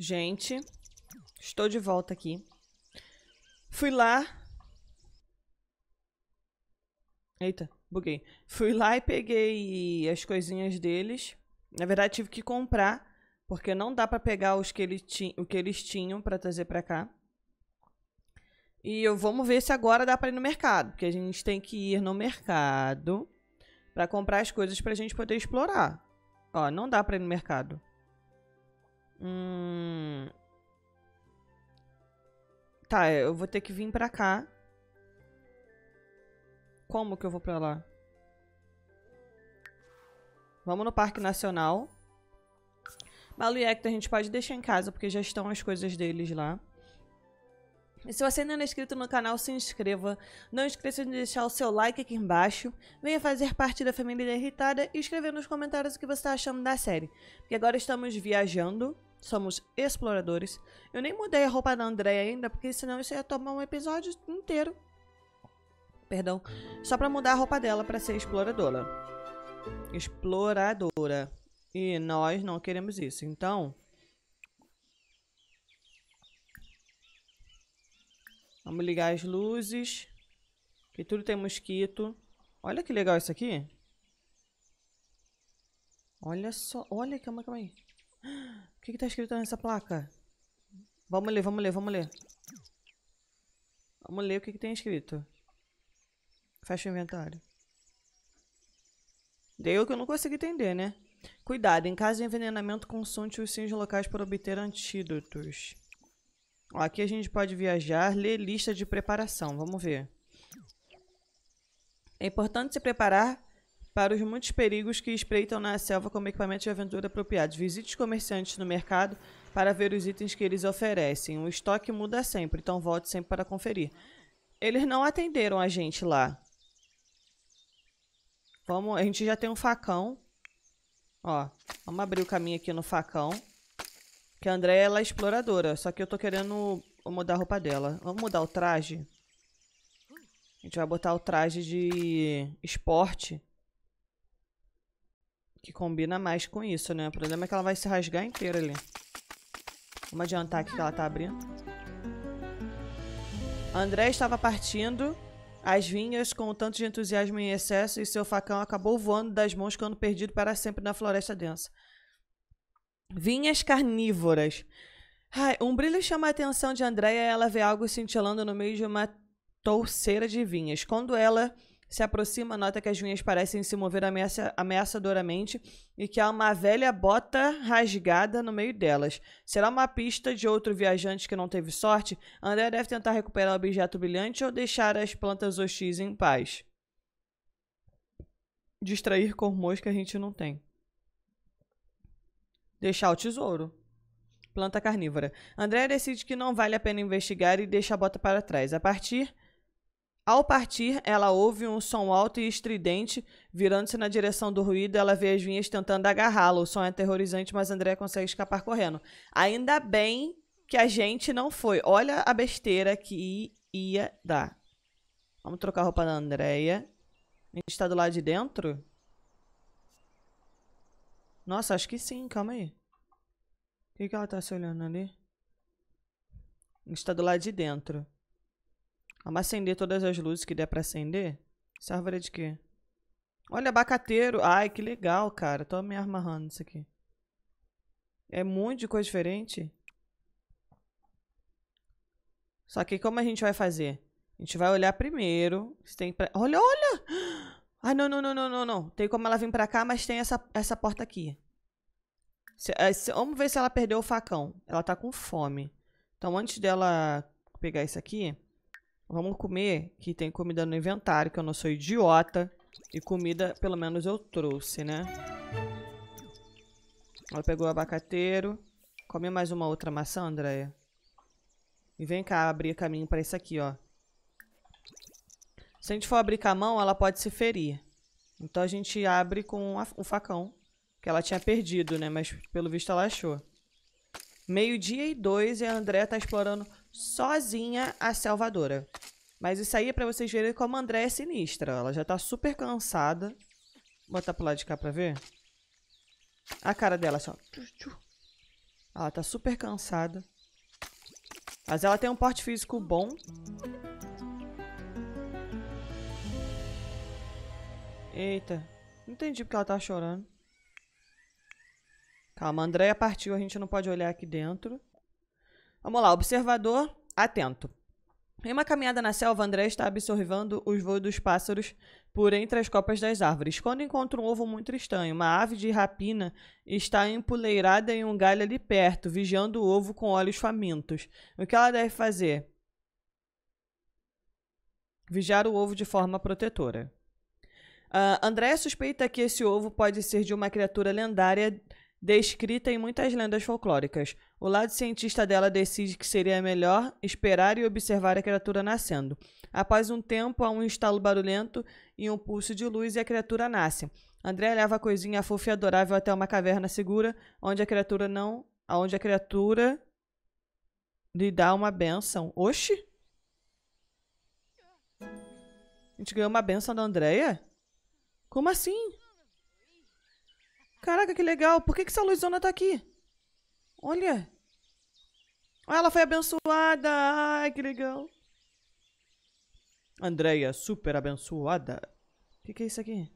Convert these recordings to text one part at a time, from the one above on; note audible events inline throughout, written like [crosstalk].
Gente, estou de volta aqui. Fui lá. Eita, buguei. Fui lá e peguei as coisinhas deles. Na verdade, tive que comprar, porque não dá para pegar os que ele ti... o que eles tinham para trazer para cá. E eu vamos ver se agora dá para ir no mercado, porque a gente tem que ir no mercado para comprar as coisas pra gente poder explorar. Ó, não dá pra ir no mercado. Hum. Tá, é, eu vou ter que vir pra cá. Como que eu vou pra lá? Vamos no Parque Nacional. Malu e Hector a gente pode deixar em casa, porque já estão as coisas deles lá. E se você ainda não é inscrito no canal, se inscreva. Não esqueça de deixar o seu like aqui embaixo. Venha fazer parte da família irritada e escrever nos comentários o que você está achando da série. Porque agora estamos viajando somos exploradores. Eu nem mudei a roupa da Andréia ainda, porque senão isso ia tomar um episódio inteiro. Perdão. Só pra mudar a roupa dela pra ser exploradora. Exploradora. E nós não queremos isso. Então. Vamos ligar as luzes. Que tudo tem mosquito. Olha que legal isso aqui. Olha só. Olha, calma, calma aí. O que, que tá escrito nessa placa? Vamos ler, vamos ler, vamos ler. Vamos ler o que, que tem escrito. Fecha o inventário. Deu que eu não consegui entender, né? Cuidado, em caso de envenenamento, consulte os sims locais para obter antídotos. Ó, aqui a gente pode viajar, ler lista de preparação. Vamos ver. É importante se preparar para os muitos perigos que espreitam na selva como equipamento de aventura apropriados. Visite os comerciantes no mercado para ver os itens que eles oferecem. O estoque muda sempre, então volte sempre para conferir. Eles não atenderam a gente lá. Vamos, a gente já tem um facão. Ó, vamos abrir o caminho aqui no facão. Que a Andréia, ela é exploradora, só que eu tô querendo mudar a roupa dela. Vamos mudar o traje? A gente vai botar o traje de esporte que combina mais com isso, né? O problema é que ela vai se rasgar inteira ali. Vamos adiantar aqui que ela tá abrindo. André estava partindo as vinhas com um tanto de entusiasmo em excesso e seu facão acabou voando das mãos quando perdido para sempre na floresta densa. Vinhas carnívoras. Ai, um brilho chama a atenção de Andréia e ela vê algo cintilando no meio de uma touceira de vinhas. Quando ela se aproxima, nota que as unhas parecem se mover ameaça, ameaçadoramente e que há uma velha bota rasgada no meio delas. Será uma pista de outro viajante que não teve sorte? André deve tentar recuperar o objeto brilhante ou deixar as plantas hostis em paz. Distrair com mosca a gente não tem. Deixar o tesouro planta carnívora. André decide que não vale a pena investigar e deixa a bota para trás. A partir ao partir, ela ouve um som alto e estridente. Virando-se na direção do ruído, ela vê as vinhas tentando agarrá-lo. O som é aterrorizante, mas André consegue escapar correndo. Ainda bem que a gente não foi. Olha a besteira que ia dar. Vamos trocar a roupa da Andréia. A gente está do lado de dentro? Nossa, acho que sim. Calma aí. O que, que ela está se olhando ali? A gente tá do lado de dentro. Vamos acender todas as luzes que der pra acender? Essa árvore é de quê? Olha, abacateiro. Ai, que legal, cara. Tô me amarrando isso aqui. É muito de coisa diferente. Só que como a gente vai fazer? A gente vai olhar primeiro. Se tem pra... Olha, olha! Ah, [gasps] não, não, não, não, não, não. Tem como ela vir pra cá, mas tem essa, essa porta aqui. Se, eh, se, vamos ver se ela perdeu o facão. Ela tá com fome. Então, antes dela pegar isso aqui, Vamos comer, que tem comida no inventário, que eu não sou idiota. E comida, pelo menos, eu trouxe, né? Ela pegou o abacateiro. Come mais uma outra maçã, Andréia. E vem cá abrir caminho para isso aqui, ó. Se a gente for abrir com a mão, ela pode se ferir. Então a gente abre com o facão. Que ela tinha perdido, né? Mas pelo visto ela achou. Meio-dia e dois e a Andréia tá explorando sozinha a Salvadora. Mas isso aí é pra vocês verem como a André é sinistra. Ela já tá super cansada. Vou botar pro lado de cá pra ver. A cara dela, só. Assim, ela tá super cansada. Mas ela tem um porte físico bom. Eita. Não entendi porque ela tá chorando. Calma, a Andréia partiu. A gente não pode olhar aqui dentro. Vamos lá, observador atento. Em uma caminhada na selva, André está absorvendo os voos dos pássaros por entre as copas das árvores. Quando encontra um ovo muito estranho, uma ave de rapina está empoleirada em um galho ali perto, vigiando o ovo com olhos famintos. O que ela deve fazer? Vigiar o ovo de forma protetora. Uh, André suspeita que esse ovo pode ser de uma criatura lendária descrita em muitas lendas folclóricas. O lado cientista dela decide que seria melhor esperar e observar a criatura nascendo. Após um tempo, há um estalo barulhento e um pulso de luz e a criatura nasce. André leva a coisinha fofa e adorável até uma caverna segura, onde a criatura não, onde a criatura lhe dá uma benção. Oxi! A gente ganhou uma benção da Andréia? Como assim? Caraca, que legal. Por que, que essa luzona tá aqui? Olha. Ah, ela foi abençoada. Ai, que legal. Andréia, super abençoada. O que, que é isso aqui?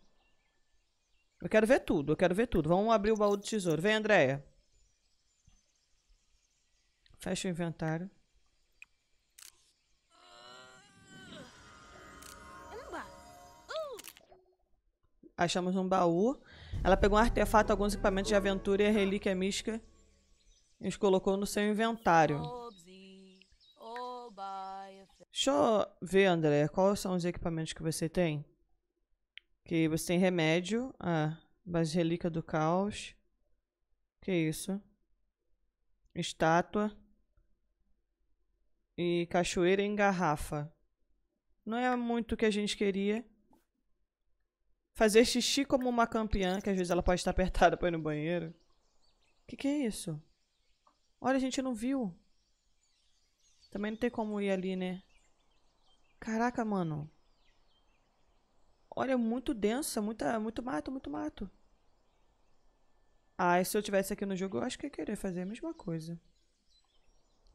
Eu quero ver tudo, eu quero ver tudo. Vamos abrir o baú do tesouro. Vem, Andréia. Fecha o inventário. Ah. Uh. Achamos um baú. Ela pegou um artefato, alguns equipamentos de aventura e a relíquia mística e os colocou no seu inventário. Deixa eu ver, André, quais são os equipamentos que você tem? Que você tem remédio, a ah, base relíquia do caos. Que isso? Estátua. E cachoeira em garrafa. Não é muito o que a gente queria. Fazer xixi como uma campeã, que às vezes ela pode estar apertada pra ir no banheiro. O que, que é isso? Olha, a gente não viu. Também não tem como ir ali, né? Caraca, mano. Olha, é muito densa, muita, muito mato, muito mato. Ah, e se eu tivesse aqui no jogo, eu acho que ia querer fazer a mesma coisa.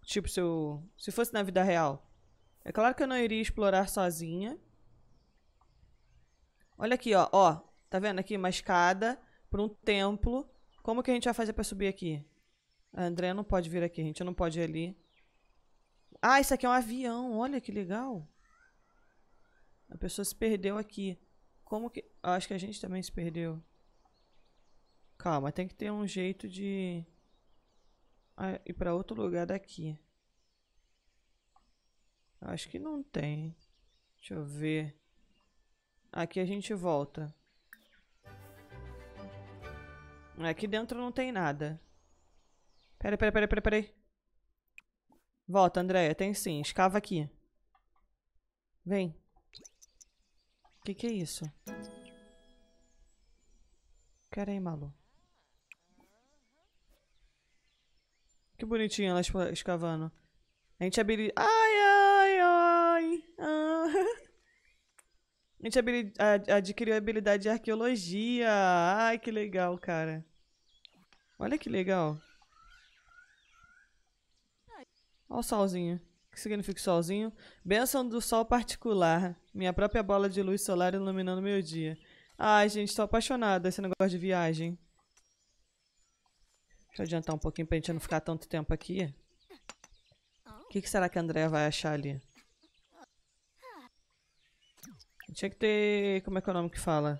Tipo, se eu. Se fosse na vida real. É claro que eu não iria explorar sozinha. Olha aqui, ó, ó. Tá vendo aqui uma escada para um templo. Como que a gente vai fazer para subir aqui? A André não pode vir aqui, a gente não pode ir ali. Ah, isso aqui é um avião. Olha que legal. A pessoa se perdeu aqui. Como que... acho que a gente também se perdeu. Calma, tem que ter um jeito de... Ah, ir para outro lugar daqui. Acho que não tem. Deixa eu ver. Aqui a gente volta. Aqui dentro não tem nada. Pera, pera, pera, pera, pera Volta, Andréia. Tem sim. Escava aqui. Vem. O que, que é isso? Peraí, Malu. Que bonitinho ela escavando. A gente habilita... Ai, ai! A gente adquiriu a habilidade de arqueologia. Ai, que legal, cara. Olha que legal. Olha o solzinho. O que significa solzinho? Bênção do sol particular. Minha própria bola de luz solar iluminando meu dia. Ai, gente, tô apaixonada esse negócio de viagem. Deixa eu adiantar um pouquinho pra gente não ficar tanto tempo aqui. O que, que será que a Andrea vai achar ali? Tinha que ter... Como é que é o nome que fala?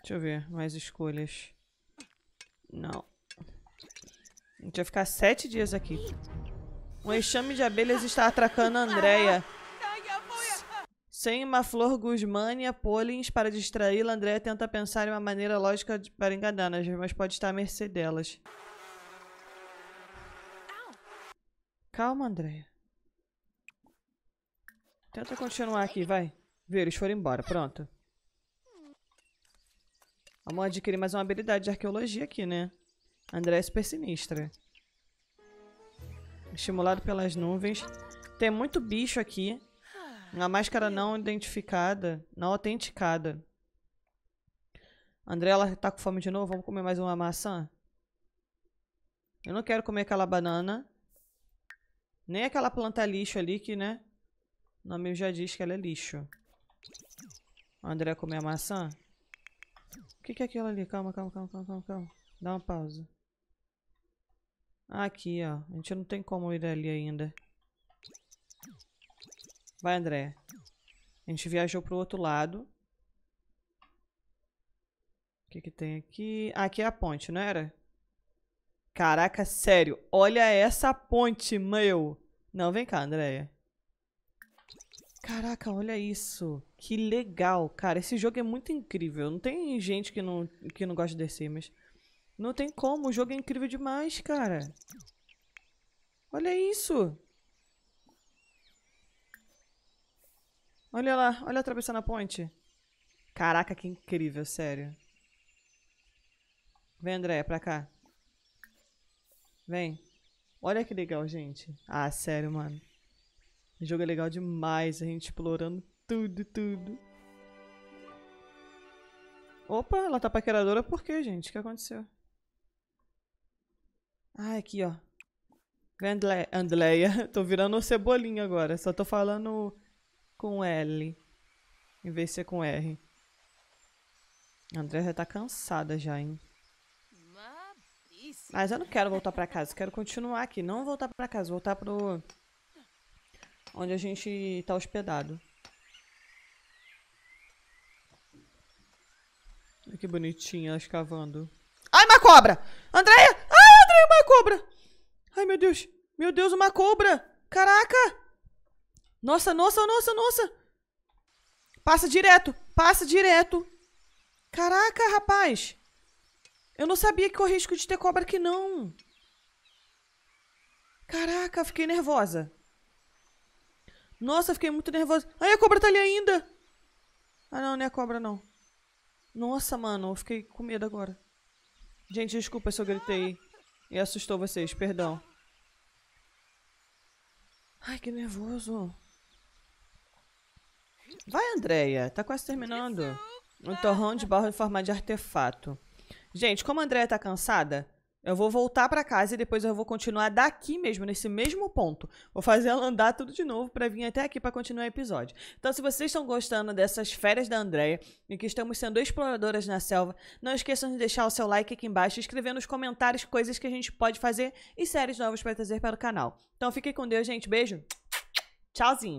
Deixa eu ver. Mais escolhas. Não. A gente vai ficar sete dias aqui. Um enxame de abelhas está atracando a Andrea. Sem uma flor guzmânia, Polins, para distraí-la, Andrea tenta pensar em uma maneira lógica de, para enganá-las, mas pode estar à mercê delas. Calma, Andrea. Tenta continuar aqui, vai. Vê, eles foram embora. Pronto. Vamos adquirir mais uma habilidade de arqueologia aqui, né? André é super sinistra. Estimulado pelas nuvens. Tem muito bicho aqui. Uma máscara não identificada, não autenticada. André, ela tá com fome de novo? Vamos comer mais uma maçã? Eu não quero comer aquela banana. Nem aquela planta lixo ali que, né? O nome já diz que ela é lixo. O André comeu a maçã? O que, que é aquilo ali? Calma, calma, calma, calma, calma, Dá uma pausa. Aqui, ó. A gente não tem como ir ali ainda. Vai, André. A gente viajou pro outro lado. O que que tem aqui? Ah, aqui é a ponte, não era? Caraca, sério. Olha essa ponte, meu. Não, vem cá, Andréia. Caraca, olha isso. Que legal, cara. Esse jogo é muito incrível. Não tem gente que não, que não gosta de The mas... Não tem como. O jogo é incrível demais, cara. Olha isso. Olha lá. Olha atravessando a ponte. Caraca, que incrível, sério. Vem, André, pra cá. Vem. Olha que legal, gente. Ah, sério, mano. O jogo é legal demais, a gente explorando tudo, tudo. Opa, ela tá paqueradora por quê, gente? O que aconteceu? Ah, aqui, ó. Andle Andleia. [laughs] tô virando cebolinha agora. Só tô falando com L. Em vez de ser com R. A já tá cansada já, hein? Mas eu não quero voltar pra casa. Quero continuar aqui. Não voltar pra casa. Voltar pro onde a gente está hospedado. Olha que bonitinha, ela escavando. Ai, uma cobra! Andréia! Ai, Andréia, uma cobra! Ai, meu Deus! Meu Deus, uma cobra! Caraca! Nossa, nossa, nossa, nossa! Passa direto! Passa direto! Caraca, rapaz! Eu não sabia que o risco de ter cobra aqui, não. Caraca, fiquei nervosa. Nossa, fiquei muito nervosa. Ai, a cobra tá ali ainda. Ah, não, não é cobra, não. Nossa, mano, eu fiquei com medo agora. Gente, desculpa se eu gritei e assustou vocês, perdão. Ai, que nervoso. Vai, Andréia. Tá quase terminando. Um torrão de barro em forma de artefato. Gente, como a Andréia tá cansada, eu vou voltar para casa e depois eu vou continuar daqui mesmo, nesse mesmo ponto. Vou fazer ela andar tudo de novo para vir até aqui para continuar o episódio. Então, se vocês estão gostando dessas férias da Andrea e que estamos sendo exploradoras na selva, não esqueçam de deixar o seu like aqui embaixo, escrever nos comentários coisas que a gente pode fazer e séries novas para trazer para o canal. Então, fiquem com Deus, gente. Beijo. Tchauzinho.